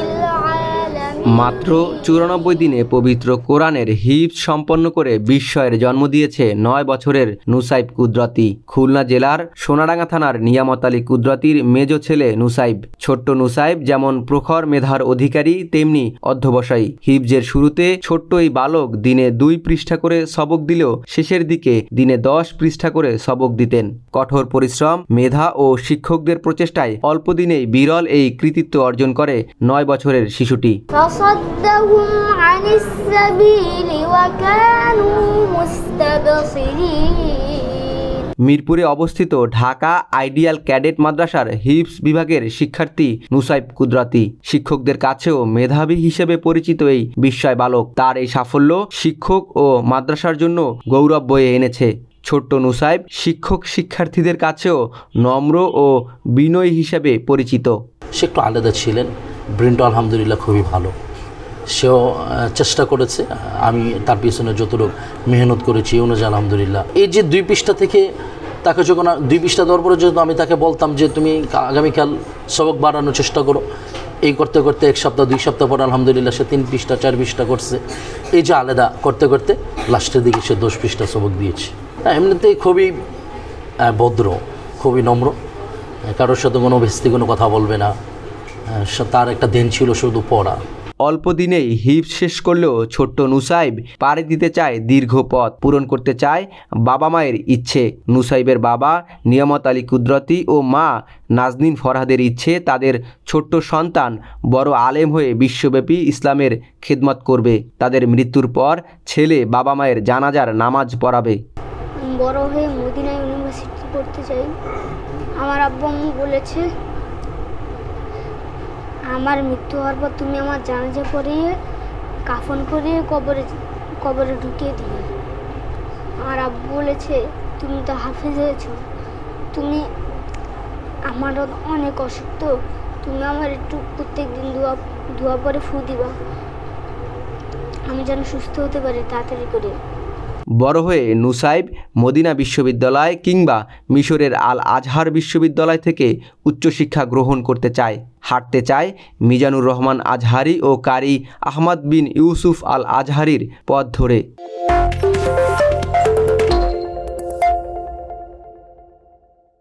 العالمين মাত্র চুরানব্বই দিনে পবিত্র কোরআনের হিপ সম্পন্ন করে বিস্ময়ের জন্ম দিয়েছে নয় বছরের নুসাইব কুদরতি খুলনা জেলার সোনাডাঙ্গা থানার নিয়ামত আলী কুদরতির মেজ ছেলে নুসাইব ছোট্ট নুসাইব যেমন প্রখর মেধার অধিকারী তেমনি অধ্যবসায়ী হিপজের শুরুতে ছোট্ট এই বালক দিনে দুই পৃষ্ঠা করে সবক দিলেও শেষের দিকে দিনে দশ পৃষ্ঠা করে সবক দিতেন কঠোর পরিশ্রম মেধা ও শিক্ষকদের প্রচেষ্টায় অল্প দিনেই বিরল এই কৃতিত্ব অর্জন করে নয় বছরের শিশুটি وصدهم عن السبيل وكانوا مستبصرين মিরপুরে অবস্থিত ঢাকা আইডিয়াল ক্যাডেট মাদ্রাসার হিপস বিভাগের শিক্ষার্থী নুসাইব কুদরাতি শিক্ষকদের কাছেও মেধাবী হিসেবে পরিচিত এই বিস্ময় বালক তার এই সাফল্য শিক্ষক ও মাদ্রাসার জন্য গৌরব বয়ে এনেছে ছোট্ট নুসাইব শিক্ষক শিক্ষার্থীদের কাছেও নম্র ও বিনয় হিসেবে পরিচিত সে একটু আলাদা ছিলেন ব্রেনটা আলহামদুলিল্লাহ খুবই ভালো সেও চেষ্টা করেছে আমি তার পিছনে যতটুকু মেহনত করেছি অনুযায়ী আলহামদুলিল্লাহ এই যে দুই পৃষ্ঠা থেকে তাকে যখন দুই পৃষ্ঠা দেওয়ার পরে যখন আমি তাকে বলতাম যে তুমি আগামীকাল সবক বাড়ানোর চেষ্টা করো এই করতে করতে এক সপ্তাহ দুই সপ্তাহ পর আলহামদুলিল্লাহ সে তিন পৃষ্ঠা চার পৃষ্ঠা করছে এই যে আলাদা করতে করতে লাস্টের দিকে সে দশ পৃষ্ঠা সবক দিয়েছে হ্যাঁ, এমনিতেই খুবই ভদ্র খুবই নম্র কারোর সাথে কোনো ভেস্তি কোনো কথা বলবে না হ্যাঁ, তার একটা দেন ছিল শুধু পড়া অল্প দিনেই হিপ শেষ করলেও ছোট্ট নুসাইব পাড়ি দিতে চায় দীর্ঘ পথ পূরণ করতে চায় বাবা মায়ের ইচ্ছে নুসাইবের বাবা নিয়ামত আলী কুদরতি ও মা নাজনিন ফরহাদের ইচ্ছে তাদের ছোট্ট সন্তান বড় আলেম হয়ে বিশ্বব্যাপী ইসলামের খেদমত করবে তাদের মৃত্যুর পর ছেলে বাবা মায়ের জানাজার নামাজ পড়াবে বড় হয়ে মদিনা ইউনিভার্সিটি পড়তে চাই আমার আব্বা বলেছে আমার মৃত্যু হওয়ার পর তুমি আমার জানাজা পরিয়ে কাফন করিয়ে কবরে কবরে ঢুকিয়ে দিলে আর আব্বু বলেছে তুমি তো হাফেজ হয়েছ তুমি আমারও অনেক অসুস্থ তুমি আমার একটু প্রত্যেক দিন ধোয়া ধোয়া পরে ফু দিবা আমি যেন সুস্থ হতে পারি তাড়াতাড়ি করে বড় হয়ে নুসাইব মদিনা বিশ্ববিদ্যালয় কিংবা মিশরের আল আজহার বিশ্ববিদ্যালয় থেকে উচ্চশিক্ষা গ্রহণ করতে চায় হাঁটতে চায় মিজানুর রহমান আজহারি ও কারি আহমদ বিন ইউসুফ আল আজহারির পথ ধরে